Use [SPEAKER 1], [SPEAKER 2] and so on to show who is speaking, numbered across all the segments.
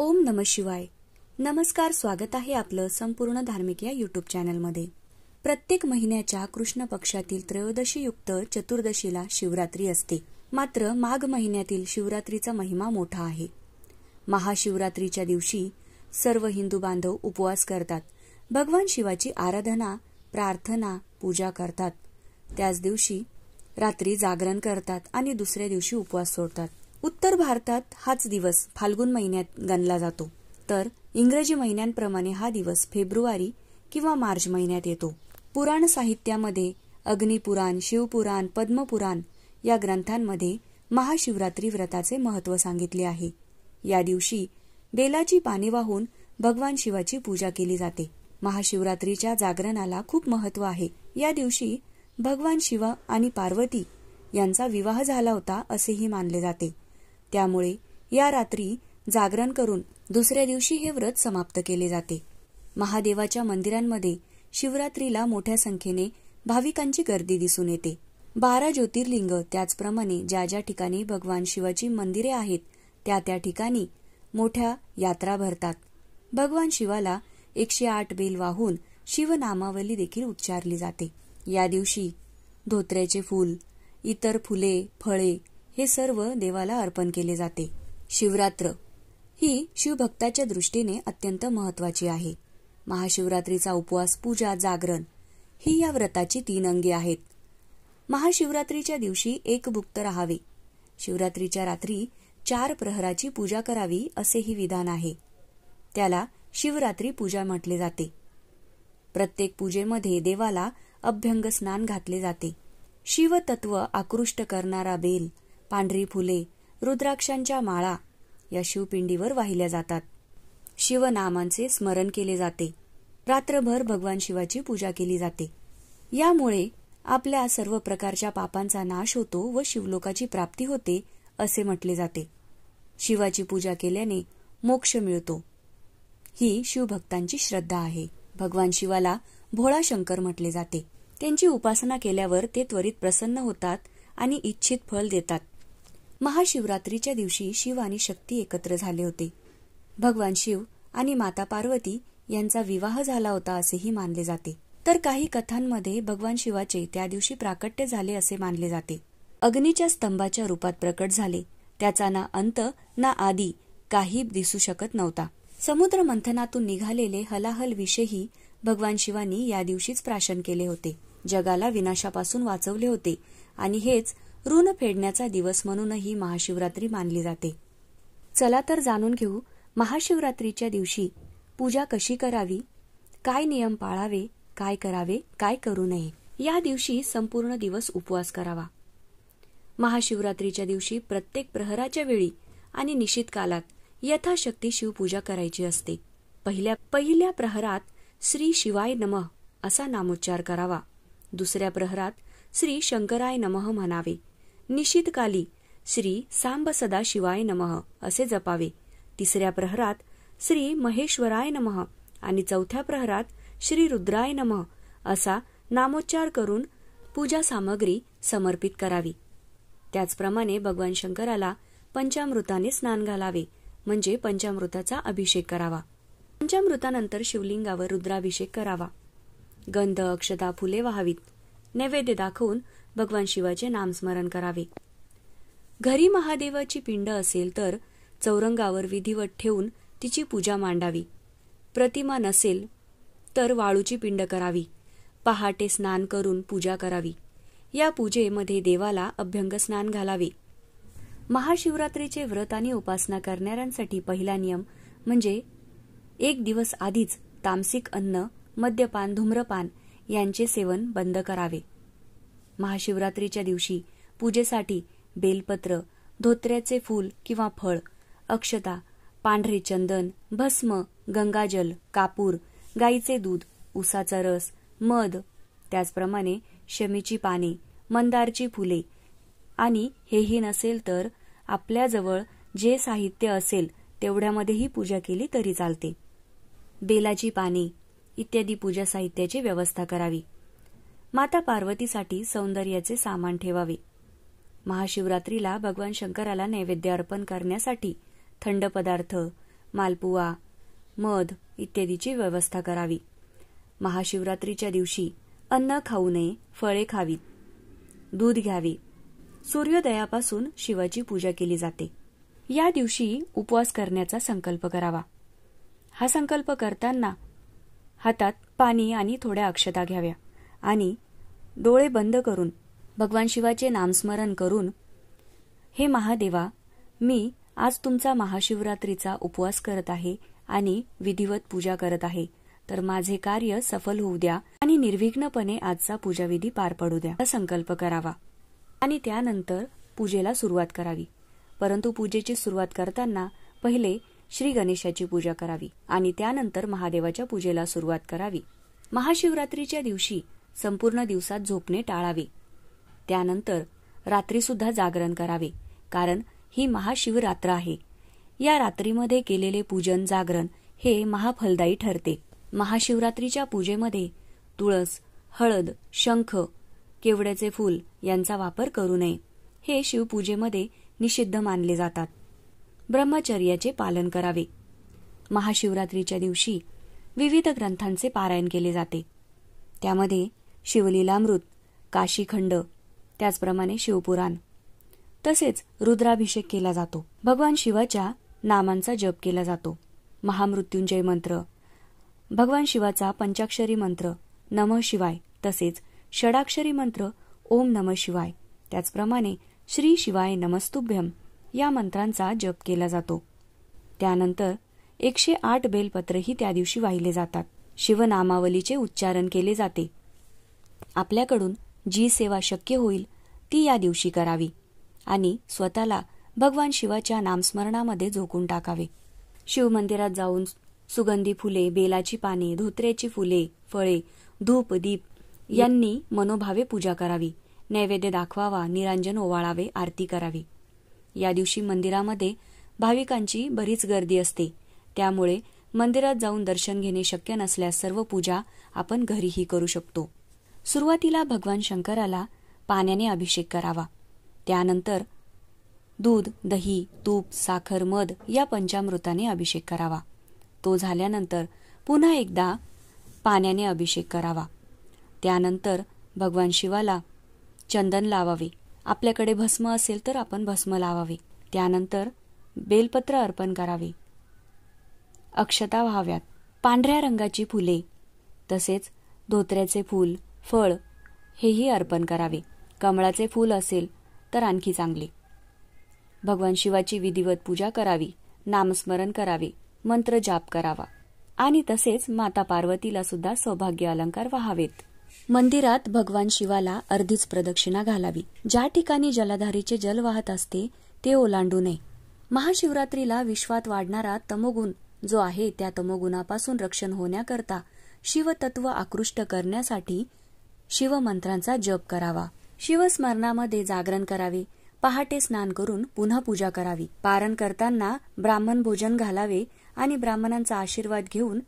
[SPEAKER 1] ओम नम शिवाय नमस्कार स्वागत आहे आपलं संपूर्ण धार्मिक या युट्यूब चॅनलमध्ये प्रत्येक महिन्याच्या कृष्ण पक्षातील त्रयोदशी युक्त चतुर्दशीला शिवरात्री असते मात्र माघ महिन्यातील शिवरात्रीचा महिमा मोठा आहे महाशिवरात्रीच्या दिवशी सर्व हिंदू बांधव उपवास करतात भगवान शिवाची आराधना प्रार्थना पूजा करतात त्याच दिवशी रात्री जागरण करतात आणि दुसऱ्या दिवशी उपवास सोडतात उत्तर भारतात हाच दिवस फाल्गुन महिन्यात गणला जातो तर इंग्रजी महिन्यांप्रमाणे हा दिवस फेब्रुवारी किंवा मार्च महिन्यात येतो पुराण साहित्यामध्ये अग्निपुराण शिवपुराण पद्मपुराण या ग्रंथांमध्ये महाशिवरात्री व्रताचे महत्त्व सांगितले आहे या दिवशी बेलाची पाने वाहून भगवान शिवाची पूजा केली जाते महाशिवरात्रीच्या जागरणाला खूप महत्त्व आहे या दिवशी भगवान शिवा आणि पार्वती यांचा विवाह झाला होता असेही मानले जाते त्यामुळे या रात्री जागरण करून दुसऱ्या दिवशी हे व्रत समाप्त केले जाते महादेवाच्या मंदिरांमध्ये शिवरात्रीला मोठ्या संख्येने भाविकांची गर्दी दिसून येते बारा ज्योतिर्लिंग त्याचप्रमाणे ज्या ज्या ठिकाणी भगवान शिवाची मंदिरे आहेत त्या त्या ठिकाणी मोठ्या यात्रा भरतात भगवान शिवाला एकशे आठ बेल वाहून शिवनामावली देखील उच्चारली जाते या दिवशी धोत्र्याचे फूल इतर फुले फळे हे सर्व देवाला अर्पण केले जाते शिवरात्र ही शिवभक्ताच्या दृष्टीने अत्यंत महत्वाची आहे महाशिवरात्रीचा उपवास पूजा जागरण ही या व्रताची तीन अंगे आहेत महाशिवरात्रीच्या दिवशी एक भुक्त राहावे शिवरात्रीच्या रात्री चार प्रहराची पूजा करावी असेही विधान आहे त्याला शिवरात्री पूजा म्हटले जाते प्रत्येक पूजेमध्ये देवाला अभ्यंग स्नान घातले जाते शिवतत्व आकृष्ट करणारा बेल पांढरी फुले रुद्राक्षांच्या माळा या शिवपिंडीवर वाहिल्या जातात शिवनामांचे स्मरण केले जाते रात्रभर भगवान शिवाची पूजा केली जाते यामुळे आपल्या सर्व प्रकारच्या पापांचा नाश होतो व शिवलोकाची प्राप्ती होते असे म्हटले जाते शिवाची पूजा केल्याने मोक्ष मिळतो ही शिवभक्तांची श्रद्धा आहे भगवान शिवाला भोळा शंकर म्हटले जाते त्यांची उपासना केल्यावर ते त्वरित प्रसन्न होतात आणि इच्छित फल देतात महाशिवरात्रीच्या दिवशी शिव आणि शक्ती एकत्र झाले होते भगवान शिव आणि माता पार्वती यांचा विवाह झाला होता असेही मानले जाते तर काही कथांमध्ये भगवान शिवाचे त्या दिवशी प्राकट्य झाले असे मानले जाते अग्नीच्या स्तंभाच्या रूपात प्रकट झाले त्याचा ना अंत ना आदी काही दिसू शकत नव्हता समुद्र मंथनातून निघालेले हलाहल विषयही भगवान शिवानी या दिवशीच प्राशन केले होते जगाला विनाशापासून वाचवले होते आणि हेच ऋण फेडण्याचा दिवस म्हणूनही महाशिवरात्री मानली जाते चला तर जाणून घेऊ महाशिवरात्रीच्या दिवशी पूजा कशी करावी काय नियम पाळावे काय करावे काय करू नये या दिवशी संपूर्ण दिवस उपवास करावा महाशिवरात्रीच्या दिवशी प्रत्येक प्रहराच्या वेळी आणि निश्चित कालात यथाशक्ती शिवपूजा करायची असते पहिल्या पहिल्या प्रहरात श्री शिवाय नमः असा नामोच्चार करावा दुसऱ्या प्रहरात श्री शंकराय नमः म्हणावे निशितकाली श्री सांब सदा शिवाय नमः असे जपावे तिसऱ्या प्रहरात श्री महेश्वराय नमः आणि चौथ्या प्रहरात श्री रुद्राय नमः असा नामोच्चार करून पूजा सामग्री समर्पित करावी त्याचप्रमाणे भगवान शंकराला पंचामृताने स्नान घालावे म्हणजे पंचामृताचा अभिषेक करावा पंचामृतानंतर शिवलिंगावर रुद्राभिषेक करावा गंध अक्षता फुले व्हावीत नैवेद्य दाखवून भगवान शिवाचे नामस्मरण करावे घरी महादेवाची पिंड असेल तर चौरंगावर विधिवत ठेवून तिची पूजा मांडावी प्रतिमा नसेल तर वाळूची पिंड करावी पहाटे स्नान करून पूजा करावी या पूजेमध्ये देवाला अभ्यंग स्नान घालावे महाशिवरात्रीचे व्रत आणि उपासना करणाऱ्यांसाठी पहिला नियम म्हणजे एक दिवस आधीच तामसिक अन्न मद्यपान धूम्रपान यांचे सेवन बंद करावे महाशिवरात्रीच्या दिवशी पूजेसाठी बेलपत्र धोत्र्याचे फूल किंवा फळ अक्षता पांढरे चंदन भस्म गंगाजल कापूर गाईचे दूध उसाचा रस मध त्याचप्रमाणे शमीची पाने मंदारची फुले आणि हेही नसेल तर आपल्याजवळ जे साहित्य असेल तेवढ्यामध्येही पूजा केली तरी चालते बेलाची पाने इत्यादी पूजा साहित्याची व्यवस्था करावी माता पार्वतीसाठी सौंदर्याचे सामान ठेवावे महाशिवरात्रीला भगवान शंकराला नैवेद्य अर्पण करण्यासाठी थंड पदार्थ मालपुआ मध इत्यादीची व्यवस्था करावी महाशिवरात्रीच्या दिवशी अन्न खाऊ नये फळे खावीत दूध घ्यावे सूर्योदयापासून शिवाची पूजा केली जाते या दिवशी उपवास करण्याचा संकल्प करावा हा संकल्प करताना हातात पाणी आणि थोड्या अक्षता घ्याव्या आणि डोळे बंद करून भगवान शिवाचे नामस्मरण करून हे महादेवा मी आज तुमचा महाशिवरात्रीचा उपवास करत आहे आणि विधिवत पूजा करत आहे तर माझे कार्य सफल होऊ द्या आणि निर्विघ्नपणे आजचा पूजाविधी पार पडू द्या संकल्प करावा आणि त्यानंतर पूजेला सुरुवात करावी परंतु पूजेची सुरुवात करताना पहिले श्री गणेशाची पूजा करावी आणि त्यानंतर महादेवाच्या पूजेला सुरुवात करावी महाशिवरात्रीच्या दिवशी संपूर्ण दिवसात झोपणे टाळावे त्यानंतर रात्रीसुद्धा जागरण करावे कारण ही महाशिवरात्र आहे या रात्रीमध्ये केलेले पूजन जागरण हे महाफलदायी ठरते महाशिवरात्रीच्या पूजेमध्ये तुळस हळद शंख केवड्याचे फूल यांचा वापर करू नये हे शिवपूजेमध्ये निषिद्ध मानले जातात ब्रह्मचर्याचे पालन करावे महाशिवरात्रीच्या दिवशी विविध ग्रंथांचे पारायण केले जाते त्यामध्ये शिवलीलामृत काशीखंड त्याचप्रमाणे शिवपुराण तसेच रुद्राभिषेक केला जातो भगवान शिवाच्या नामांचा जप केला जातो महामृत्युंजय मंत्र भगवान शिवाचा पंचाक्षरी मंत्र नम शिवाय तसेच षडाक्षरी मंत्र ओम नम शिवाय त्याचप्रमाणे श्री शिवाय नमस्तुभ्यम या मंत्रांचा जप केला जातो त्यानंतर एकशे आठ बेलपत्रही त्या दिवशी वाहिले जातात शिवनामावलीचे उच्चारण केले जाते आपल्याकडून जी सेवा शक्य होईल ती या दिवशी करावी आणि स्वतःला भगवान शिवाच्या नामस्मरणामध्ये झोकून टाकावे शिवमंदिरात जाऊन सुगंधी फुले बेलाची पाने धोत्र्याची फुले फळे धूप दीप यांनी मनोभावे पूजा करावी नैवेद्य दाखवावा निरांजन ओवाळावे आरती करावी या दिवशी मंदिरामध्ये भाविकांची बरीच गर्दी असते त्यामुळे मंदिरात जाऊन दर्शन घेणे शक्य नसल्यास सर्व पूजा आपण घरीही करू शकतो सुरुवातीला भगवान शंकराला पाण्याने अभिषेक करावा त्यानंतर दूध दही तूप साखर मध या पंचामृताने अभिषेक करावा तो झाल्यानंतर पुन्हा एकदा पाण्याने अभिषेक करावा त्यानंतर भगवान शिवाला चंदन लावावे आपल्याकडे भस्म असेल तर आपण भस्म लावावे त्यानंतर बेलपत्र अर्पण करावे अक्षता व्हाव्यात पांढऱ्या रंगाची फुले तसेच धोत्र्याचे फूल फळ हेही अर्पण करावे कमळाचे फूल असेल तर आणखी चांगले भगवान शिवाची विधिवत पूजा करावी नामस्मरण करावे मंत्र जाप करावा आणि तसेच माता पार्वतीला सुद्धा सौभाग्य अलंकार व्हावेत मंदिरात भगवान शिवाला अर्धीच प्रदक्षिणा घालावी ज्या ठिकाणी जलाधारीचे जल वाहत असते ते ओलांडू नये महाशिवरात्रीला विश्वात वाढणारा तमोगुण जो आहे त्या तमोगुणापासून रक्षण होण्याकरता शिवतत्व आकृष्ट करण्यासाठी शिवमंत्रांचा जप करावा शिवस्मरणामध्ये जागरण करावे पहाटे स्नान करून पुन्हा पूजा करावी पारण करताना ब्राह्मण भोजन घालावे आणि ब्राह्मणांचा आशीर्वाद घेऊन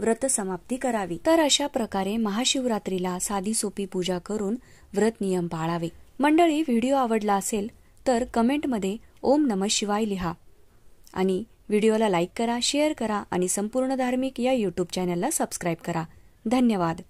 [SPEAKER 1] व्रत समाप्ती करावी तर अशा प्रकारे महाशिवरात्रीला साधी सोपी पूजा करून व्रत नियम पाळावे मंडळी व्हिडिओ आवडला असेल तर कमेंट कमेंटमध्ये ओम नम शिवाय लिहा आणि व्हिडिओला लाईक करा शेअर करा आणि संपूर्ण धार्मिक या यूट्यूब चॅनलला सबस्क्राईब करा धन्यवाद